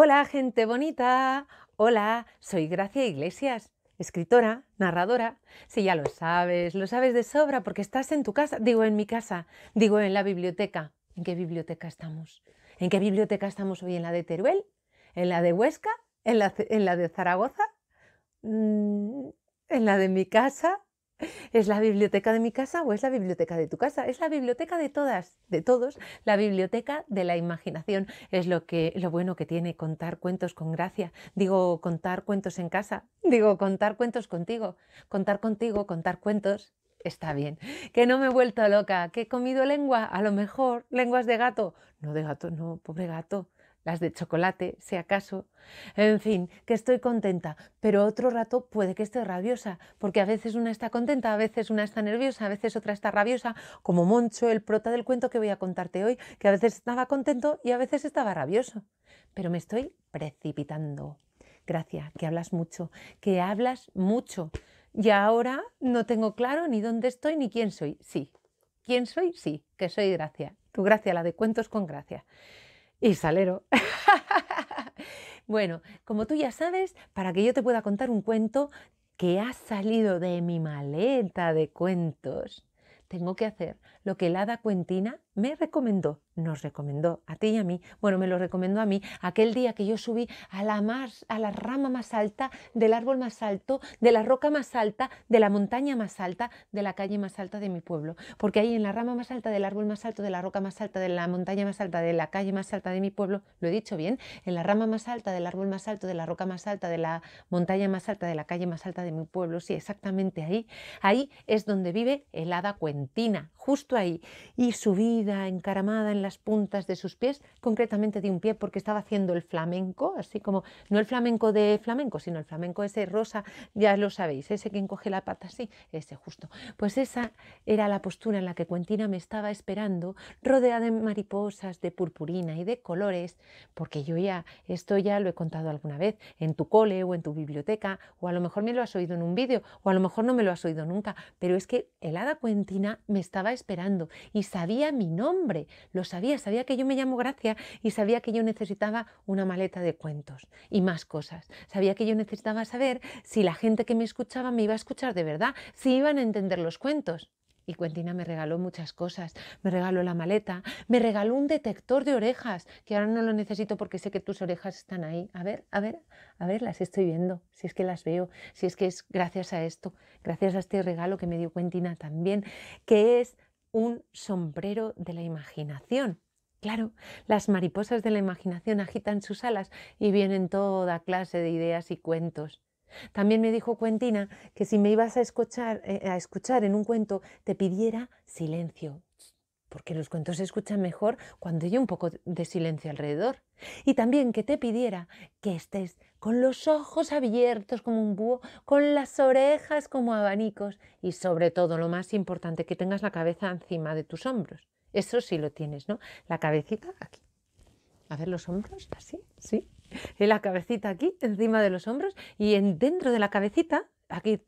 Hola gente bonita, hola, soy Gracia Iglesias, escritora, narradora. Si sí, ya lo sabes, lo sabes de sobra porque estás en tu casa, digo en mi casa, digo en la biblioteca. ¿En qué biblioteca estamos? ¿En qué biblioteca estamos hoy? ¿En la de Teruel? ¿En la de Huesca? en la de Zaragoza? Mm, ¿En la de mi casa? ¿Es la biblioteca de mi casa o es la biblioteca de tu casa? Es la biblioteca de todas, de todos, la biblioteca de la imaginación. Es lo que lo bueno que tiene contar cuentos con gracia. Digo, contar cuentos en casa, digo, contar cuentos contigo, contar contigo, contar cuentos. Está bien. Que no me he vuelto loca, que he comido lengua, a lo mejor lenguas de gato. No de gato, no, pobre gato las de chocolate, si acaso. En fin, que estoy contenta, pero otro rato puede que esté rabiosa, porque a veces una está contenta, a veces una está nerviosa, a veces otra está rabiosa, como Moncho, el prota del cuento que voy a contarte hoy, que a veces estaba contento y a veces estaba rabioso. Pero me estoy precipitando. gracia que hablas mucho, que hablas mucho. Y ahora no tengo claro ni dónde estoy ni quién soy. Sí, quién soy, sí, que soy Gracia. Tu Gracia, la de cuentos con Gracia y salero. bueno, como tú ya sabes, para que yo te pueda contar un cuento que ha salido de mi maleta de cuentos, tengo que hacer lo que la hada cuentina me recomendó, nos recomendó a ti y a mí, bueno, me lo recomendó a mí, aquel día que yo subí a la, más, a la rama más alta, del árbol más alto, de la roca más alta, de la montaña más alta, de la calle más alta de mi pueblo. Porque ahí en la rama más alta, del árbol más alto, de la roca más alta, de la montaña más alta, de la calle más alta de mi pueblo, lo he dicho bien, en la rama más alta, del árbol más alto, de la roca más alta, de la montaña más alta, de la calle más alta de mi pueblo, sí, exactamente ahí, ahí es donde vive el hada cuentina, justo ahí. Y subí encaramada en las puntas de sus pies, concretamente de un pie, porque estaba haciendo el flamenco, así como, no el flamenco de flamenco, sino el flamenco ese rosa, ya lo sabéis, ese que encoge la pata así, ese justo. Pues esa era la postura en la que Cuentina me estaba esperando, rodeada de mariposas, de purpurina y de colores, porque yo ya, esto ya lo he contado alguna vez, en tu cole o en tu biblioteca, o a lo mejor me lo has oído en un vídeo, o a lo mejor no me lo has oído nunca, pero es que el hada Cuentina me estaba esperando y sabía mi nombre, lo sabía, sabía que yo me llamo Gracia y sabía que yo necesitaba una maleta de cuentos y más cosas. Sabía que yo necesitaba saber si la gente que me escuchaba me iba a escuchar de verdad, si iban a entender los cuentos. Y Cuentina me regaló muchas cosas. Me regaló la maleta, me regaló un detector de orejas, que ahora no lo necesito porque sé que tus orejas están ahí. A ver, a ver, a ver, las estoy viendo, si es que las veo, si es que es gracias a esto, gracias a este regalo que me dio Cuentina también, que es un sombrero de la imaginación. Claro, las mariposas de la imaginación agitan sus alas y vienen toda clase de ideas y cuentos. También me dijo Cuentina que si me ibas a escuchar, eh, a escuchar en un cuento te pidiera silencio, porque los cuentos se escuchan mejor cuando hay un poco de silencio alrededor. Y también que te pidiera que estés con los ojos abiertos como un búho, con las orejas como abanicos y sobre todo lo más importante, que tengas la cabeza encima de tus hombros. Eso sí lo tienes, ¿no? La cabecita aquí. A ver los hombros, así, sí. Y la cabecita aquí, encima de los hombros y en, dentro de la cabecita, aquí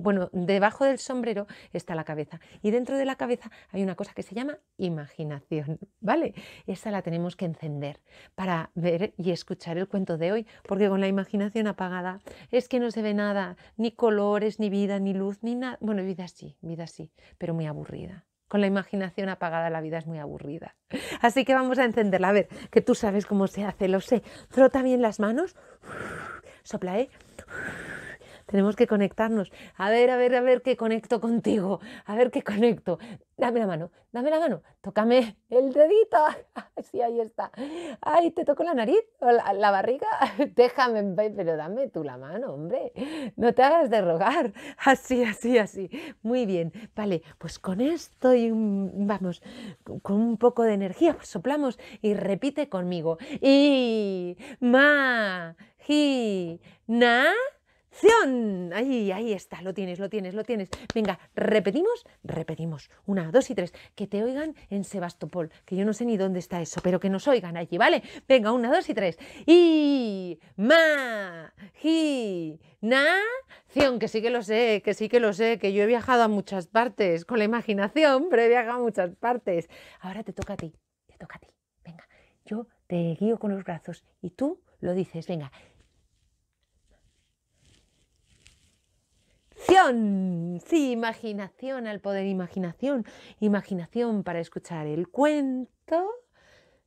bueno, debajo del sombrero está la cabeza y dentro de la cabeza hay una cosa que se llama imaginación, ¿vale? Esa la tenemos que encender para ver y escuchar el cuento de hoy, porque con la imaginación apagada es que no se ve nada, ni colores, ni vida, ni luz, ni nada. Bueno, vida sí, vida sí, pero muy aburrida. Con la imaginación apagada la vida es muy aburrida. Así que vamos a encenderla. A ver, que tú sabes cómo se hace, lo sé. Frota bien las manos. Sopla, ¿eh? Tenemos que conectarnos. A ver, a ver, a ver qué conecto contigo. A ver qué conecto. Dame la mano, dame la mano. Tócame el dedito. Sí, ahí está. Ay, te toco la nariz o la, barriga. Déjame, pero dame tú la mano, hombre. No te hagas de rogar. Así, así, así. Muy bien. Vale, pues con esto y vamos, con un poco de energía, pues soplamos y repite conmigo. Y ma, hi, na acción. Ahí, ahí está, lo tienes, lo tienes, lo tienes. Venga, repetimos, repetimos. Una, dos y tres. Que te oigan en Sebastopol, que yo no sé ni dónde está eso, pero que nos oigan allí, ¿vale? Venga, una, dos y tres. Y ma na, ción que sí que lo sé, que sí que lo sé, que yo he viajado a muchas partes con la imaginación, pero he viajado a muchas partes. Ahora te toca a ti, te toca a ti. Venga, yo te guío con los brazos y tú lo dices. Venga. imaginación. Sí, imaginación al poder, imaginación. Imaginación para escuchar el cuento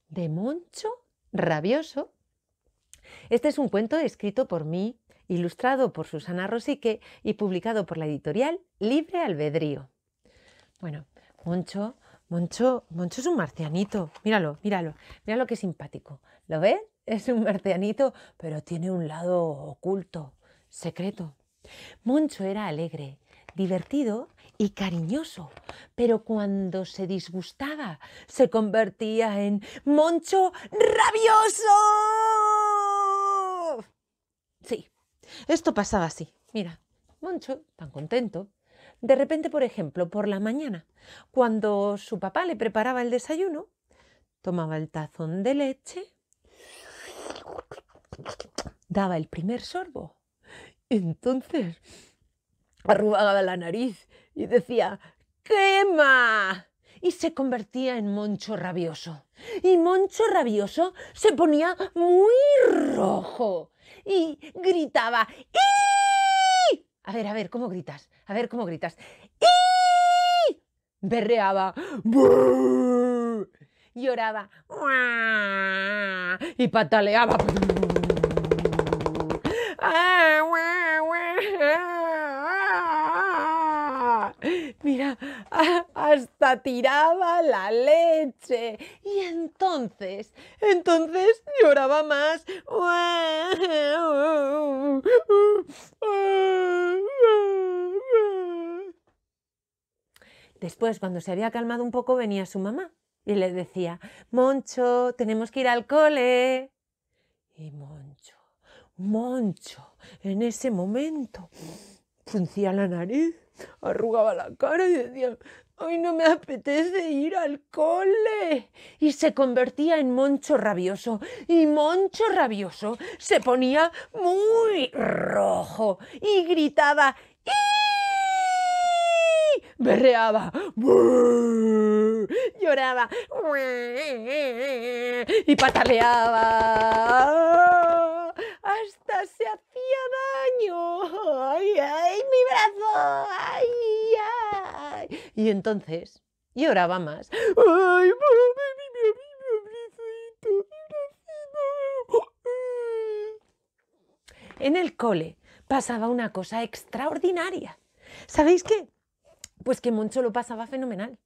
de Moncho Rabioso. Este es un cuento escrito por mí, ilustrado por Susana Rosique y publicado por la editorial Libre Albedrío. Bueno, Moncho, Moncho, Moncho es un marcianito. Míralo, míralo, míralo que simpático. ¿Lo ves? Es un marcianito, pero tiene un lado oculto, secreto. Moncho era alegre, divertido y cariñoso, pero cuando se disgustaba se convertía en Moncho rabioso. Sí, esto pasaba así. Mira, Moncho, tan contento. De repente, por ejemplo, por la mañana, cuando su papá le preparaba el desayuno, tomaba el tazón de leche, daba el primer sorbo entonces arrugaba la nariz y decía, ¡quema! Y se convertía en Moncho Rabioso. Y Moncho Rabioso se ponía muy rojo y gritaba, ¡Iii! A ver, a ver, ¿cómo gritas? A ver, ¿cómo gritas? ¡Iii! Berreaba, lloraba y pataleaba. Mira, hasta tiraba la leche. Y entonces, entonces lloraba más. Después, cuando se había calmado un poco, venía su mamá y le decía, Moncho, tenemos que ir al cole. Y Moncho, en ese momento, fruncía la nariz, arrugaba la cara y decía, ¡ay, no me apetece ir al cole. Y se convertía en Moncho rabioso. Y Moncho rabioso se ponía muy rojo y gritaba, berreaba, lloraba y pataleaba se hacía daño. ¡Ay, ay, mi brazo! Y entonces lloraba más. En el cole pasaba una cosa extraordinaria. ¿Sabéis qué? Pues que Moncho lo pasaba fenomenal.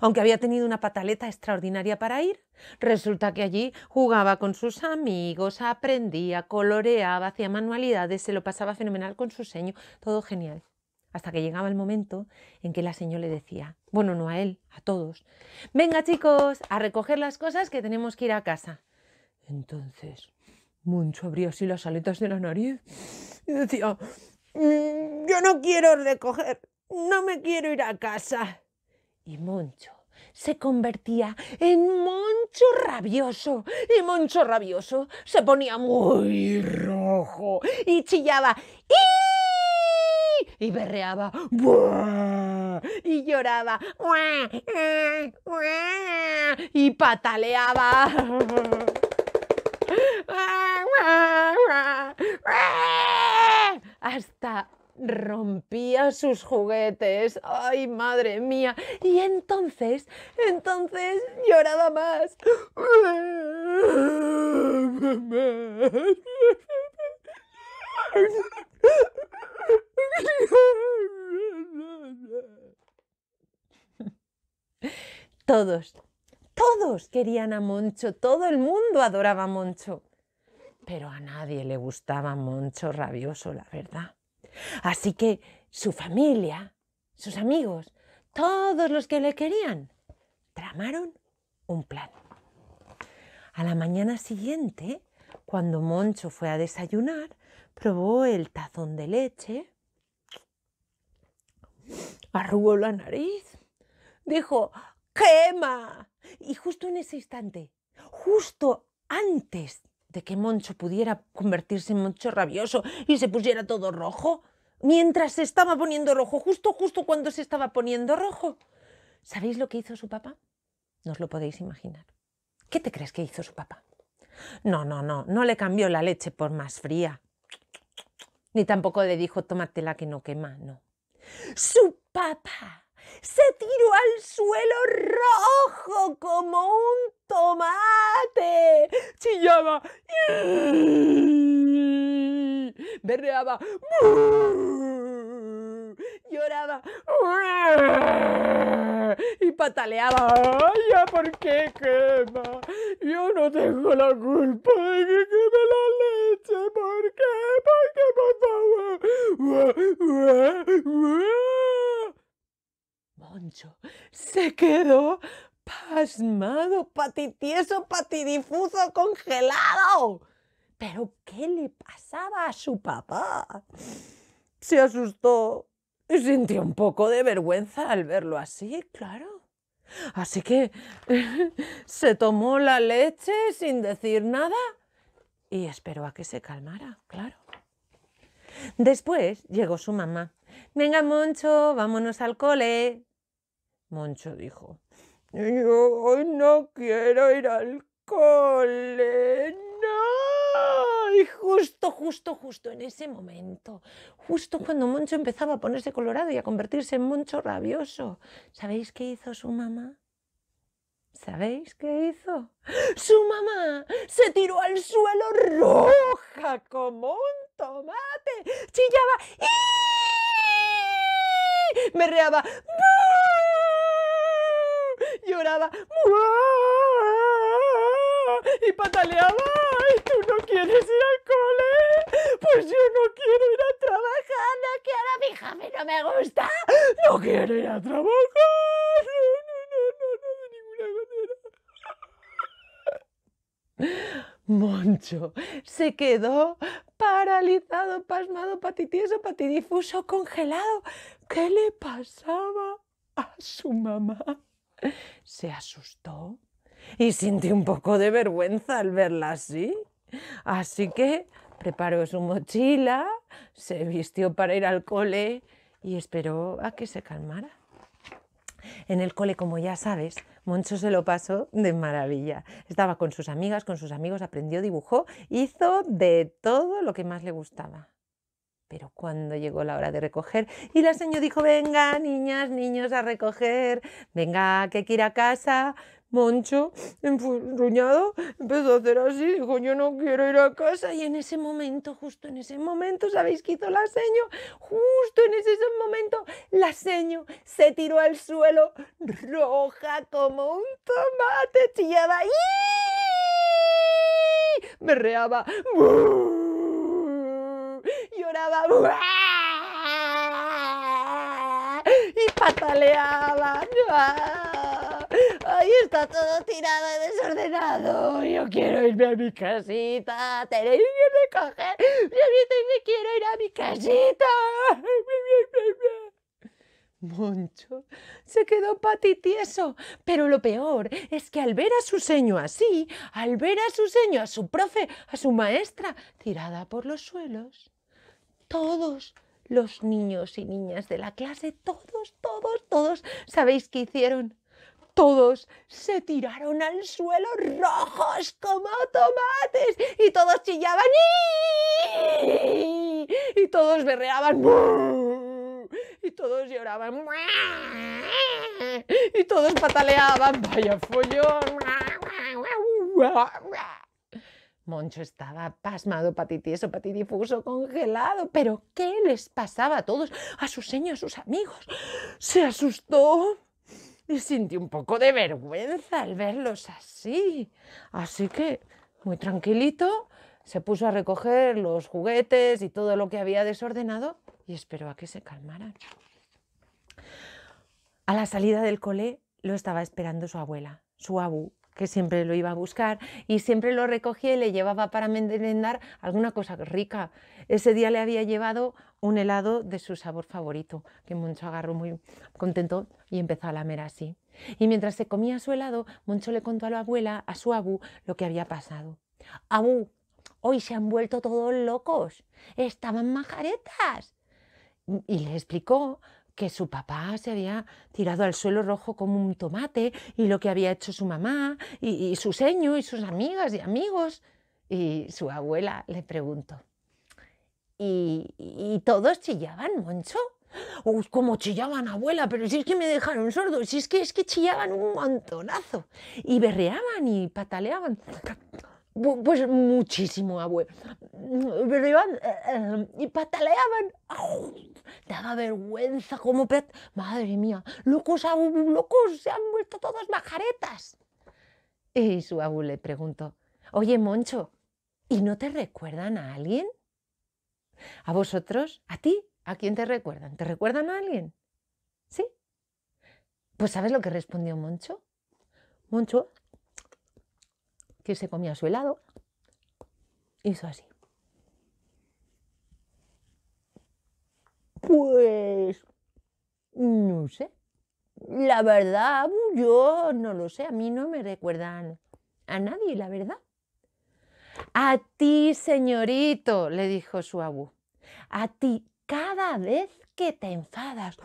Aunque había tenido una pataleta extraordinaria para ir, resulta que allí jugaba con sus amigos, aprendía, coloreaba, hacía manualidades, se lo pasaba fenomenal con su seño, todo genial. Hasta que llegaba el momento en que la señora le decía, bueno, no a él, a todos, venga chicos, a recoger las cosas que tenemos que ir a casa. Entonces, mucho abría así las aletas de la nariz y decía, mm, yo no quiero recoger, no me quiero ir a casa y Moncho se convertía en Moncho rabioso. Y Moncho rabioso se ponía muy rojo y chillaba. Y berreaba. Y lloraba. Eh, y pataleaba. Hasta rompía sus juguetes. ¡Ay, madre mía! Y entonces, entonces lloraba más. Todos, todos querían a Moncho, todo el mundo adoraba a Moncho. Pero a nadie le gustaba Moncho rabioso, la verdad. Así que su familia, sus amigos, todos los que le querían, tramaron un plan. A la mañana siguiente, cuando Moncho fue a desayunar, probó el tazón de leche, arrugó la nariz, dijo, ¡quema! Y justo en ese instante, justo antes de que Moncho pudiera convertirse en Moncho rabioso y se pusiera todo rojo, mientras se estaba poniendo rojo, justo, justo cuando se estaba poniendo rojo. ¿Sabéis lo que hizo su papá? No os lo podéis imaginar. ¿Qué te crees que hizo su papá? No, no, no, no le cambió la leche por más fría. Ni tampoco le dijo, tómatela que no quema, no. Su papá se tiró al suelo rojo como un tomate. Chillaba berreaba, lloraba y pataleaba. ¡Ay, ya por qué quema! Yo no tengo la culpa de que queme la leche. ¿Por qué? ¿Por qué, por favor? Moncho se quedó pasmado, patitieso, patidifuso, congelado. Pero ¿qué le pasaba a su papá? Se asustó y sintió un poco de vergüenza al verlo así, claro. Así que se tomó la leche sin decir nada y esperó a que se calmara, claro. Después llegó su mamá. Venga, Moncho, vámonos al cole. Moncho dijo, yo no quiero ir al cole, no. Y justo, justo, justo en ese momento, justo cuando Moncho empezaba a ponerse colorado y a convertirse en Moncho rabioso, ¿sabéis qué hizo su mamá? ¿Sabéis qué hizo? Su mamá se tiró al suelo roja como un tomate, chillaba y merreaba, lloraba y pataleaba. y tú no quieres ir al cole! Pues yo no quiero ir a trabajar, no quiero, mi hija, no me gusta. No quiero ir a trabajar. No, no, no, no, no, de ninguna manera. Moncho se quedó paralizado, pasmado, patitioso, patidifuso, congelado. ¿Qué le pasaba a su mamá? Se asustó, y sintió un poco de vergüenza al verla así. Así que preparó su mochila, se vistió para ir al cole y esperó a que se calmara. En el cole, como ya sabes, Moncho se lo pasó de maravilla. Estaba con sus amigas, con sus amigos, aprendió, dibujó, hizo de todo lo que más le gustaba. Pero cuando llegó la hora de recoger, y la seño dijo, venga, niñas, niños, a recoger, venga, que hay a casa. Moncho, enfurruñado, empezó a hacer así, dijo, yo no quiero ir a casa. Y en ese momento, justo en ese momento, ¿sabéis qué hizo la seño? Justo en ese momento, la seño se tiró al suelo, roja como un tomate, chillaba, y berreaba, reaba y pataleaba. Ahí está todo tirado y desordenado. Yo quiero irme a mi casita. Tenéis que recoger. Me quiero ir a mi casita. Moncho se quedó patitieso, pero lo peor es que al ver a su seño así, al ver a su seño, a su profe, a su maestra, tirada por los suelos, todos los niños y niñas de la clase, todos, todos, todos, ¿sabéis qué hicieron? Todos se tiraron al suelo rojos como tomates y todos chillaban y todos berreaban y todos lloraban y todos pataleaban, vaya follón. Moncho estaba pasmado, patitieso, patidifuso, congelado. ¿Pero qué les pasaba a todos? A su seño, a sus amigos. Se asustó y sintió un poco de vergüenza al verlos así. Así que, muy tranquilito, se puso a recoger los juguetes y todo lo que había desordenado y esperó a que se calmaran. A la salida del cole lo estaba esperando su abuela, su abu, que siempre lo iba a buscar y siempre lo recogía y le llevaba para merendar alguna cosa rica. Ese día le había llevado un helado de su sabor favorito, que Moncho agarró muy contento y empezó a lamer así. Y mientras se comía su helado, Moncho le contó a la abuela, a su abu, lo que había pasado. Abu, hoy se han vuelto todos locos, estaban majaretas. Y le explicó que su papá se había tirado al suelo rojo como un tomate y lo que había hecho su mamá y, su seño y sus amigas y amigos. Y su abuela le preguntó. Y, todos chillaban, Moncho. Uy, cómo chillaban, abuela, pero si es que me dejaron sordo, si es que es que chillaban un montonazo. Y berreaban y pataleaban. Pues muchísimo, abuela. Berreaban eh, eh, y pataleaban daba vergüenza como Madre mía, locos, abu, locos, se han vuelto todos majaretas. Y su abu le preguntó, oye, Moncho, ¿y no te recuerdan a alguien? ¿A vosotros? ¿A ti? ¿A quién te recuerdan? ¿Te recuerdan a alguien? ¿Sí? Pues ¿sabes lo que respondió Moncho? Moncho, que se comía su helado, hizo así. Pues... no sé. La verdad, yo no lo sé. A mí no me recuerdan a nadie, la verdad. A ti, señorito, le dijo su abu. A ti, cada vez que te enfadas.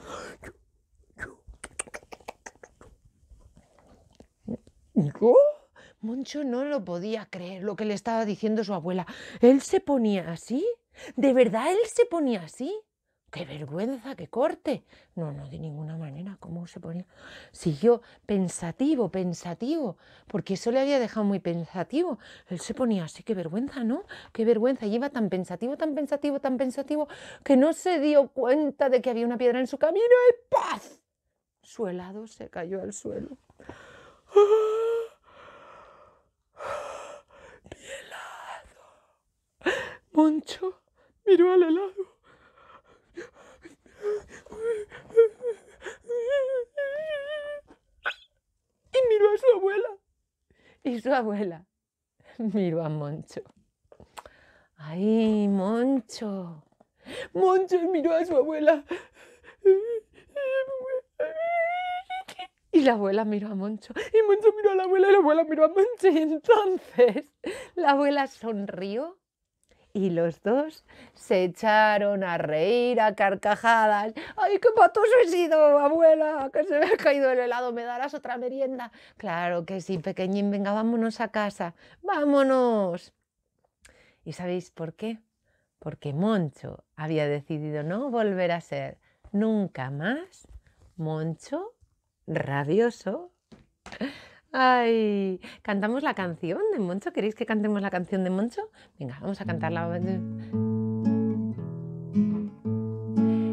Moncho no lo podía creer lo que le estaba diciendo su abuela. Él se ponía así. ¿De verdad él se ponía así? qué vergüenza, qué corte. No, no, de ninguna manera, ¿cómo se ponía? Siguió pensativo, pensativo, porque eso le había dejado muy pensativo. Él se ponía así, qué vergüenza, ¿no? Qué vergüenza. Y iba tan pensativo, tan pensativo, tan pensativo, que no se dio cuenta de que había una piedra en su camino y ¡paz! Su helado se cayó al suelo. ¡Ah! ¡Ah! ¡Mi helado! Moncho miró al helado miró a su abuela. Y su abuela miró a Moncho. ¡Ay, Moncho! Moncho miró a su abuela. Y la abuela miró a Moncho. Y Moncho miró a la abuela y la abuela miró a Moncho. Y entonces la abuela sonrió y los dos se echaron a reír a carcajadas. ¡Ay, qué patoso he sido, abuela! Que se me ha caído el helado, me darás otra merienda. Claro que sí, pequeñín, venga, vámonos a casa, vámonos. ¿Y sabéis por qué? Porque Moncho había decidido no volver a ser nunca más Moncho rabioso. Ay, ¿cantamos la canción de Moncho? ¿Queréis que cantemos la canción de Moncho? Venga, vamos a cantarla.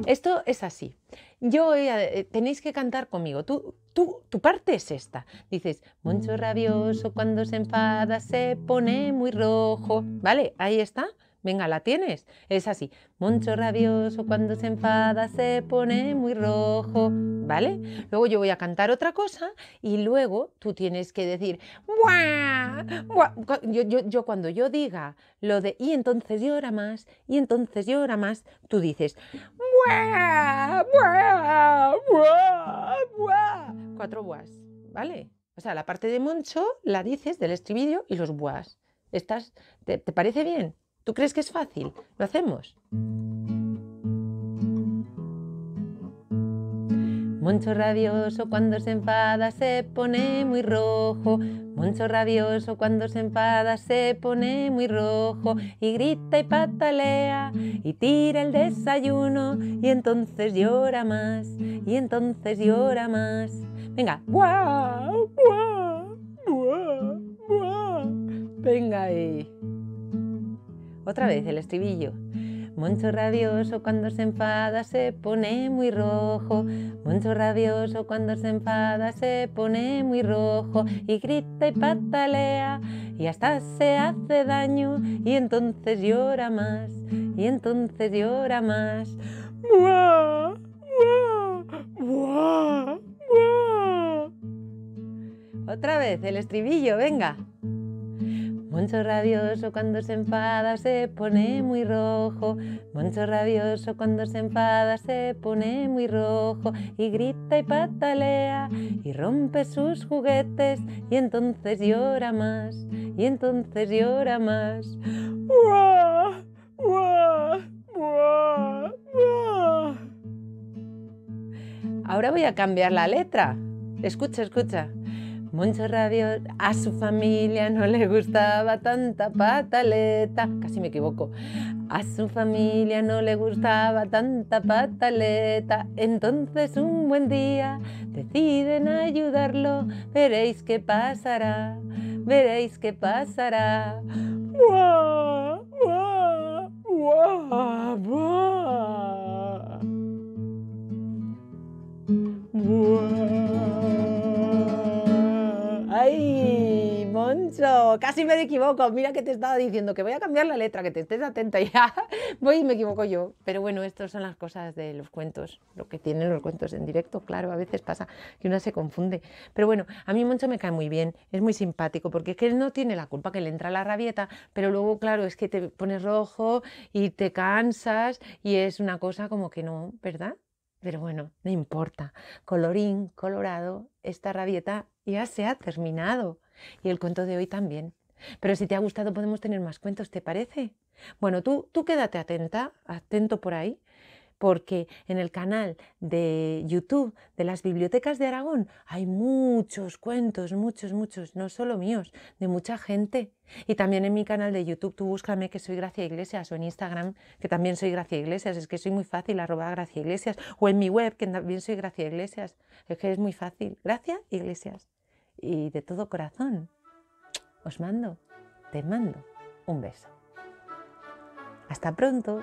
Esto es así. Yo eh, eh, tenéis que cantar conmigo. tú, tu parte es esta. Dices, Moncho rabioso cuando se enfada se pone muy rojo. ¿Vale? Ahí está. Venga, la tienes. Es así. Moncho rabioso cuando se enfada se pone muy rojo. ¿Vale? Luego yo voy a cantar otra cosa y luego tú tienes que decir ¡Buah! Yo, cuando yo diga lo de y entonces llora más y entonces llora más, tú dices ¡Buah! ¡Buah! Cuatro buas. ¿Vale? O sea, la parte de Moncho la dices del estribillo y los buas. ¿Te parece bien? ¿Tú crees que es fácil? Lo hacemos. Moncho rabioso cuando se enfada se pone muy rojo. Moncho rabioso cuando se enfada se pone muy rojo y grita y patalea y tira el desayuno y entonces llora más y entonces llora más. Venga, guau, guau, guau, guau. Venga ahí. Otra vez el estribillo. Moncho rabioso cuando se enfada se pone muy rojo. Moncho rabioso cuando se enfada se pone muy rojo y grita y patalea y hasta se hace daño y entonces llora más y entonces llora más. Otra vez el estribillo, venga. Moncho rabioso cuando se enfada se pone muy rojo. Moncho rabioso cuando se enfada se pone muy rojo y grita y patalea y rompe sus juguetes y entonces llora más y entonces llora más. Ahora voy a cambiar la letra. Escucha, escucha. Moncho Rabiot a su familia no le gustaba tanta pataleta. Casi me equivoco. A su familia no le gustaba tanta pataleta. Entonces un buen día deciden ayudarlo. Veréis qué pasará. Veréis qué pasará. casi me equivoco. Mira que te estaba diciendo que voy a cambiar la letra, que te estés atenta ya. Voy y me equivoco yo. Pero bueno, estas son las cosas de los cuentos, lo que tienen los cuentos en directo. Claro, a veces pasa que una se confunde. Pero bueno, a mí Moncho me cae muy bien, es muy simpático, porque es que él no tiene la culpa que le entra la rabieta, pero luego, claro, es que te pones rojo y te cansas y es una cosa como que no, ¿verdad? Pero bueno, no importa. Colorín colorado, esta rabieta ya se ha terminado. Y el cuento de hoy también. Pero si te ha gustado podemos tener más cuentos, ¿te parece? Bueno, tú, tú quédate atenta, atento por ahí, porque en el canal de YouTube de las bibliotecas de Aragón hay muchos cuentos, muchos, muchos, no solo míos, de mucha gente. Y también en mi canal de YouTube, tú búscame que soy Gracia Iglesias o en Instagram que también soy Gracia Iglesias, es que soy muy fácil, arroba Gracia Iglesias, o en mi web que también soy Gracia Iglesias, es que es muy fácil, Gracia Iglesias y de todo corazón os mando, te mando un beso. Hasta pronto.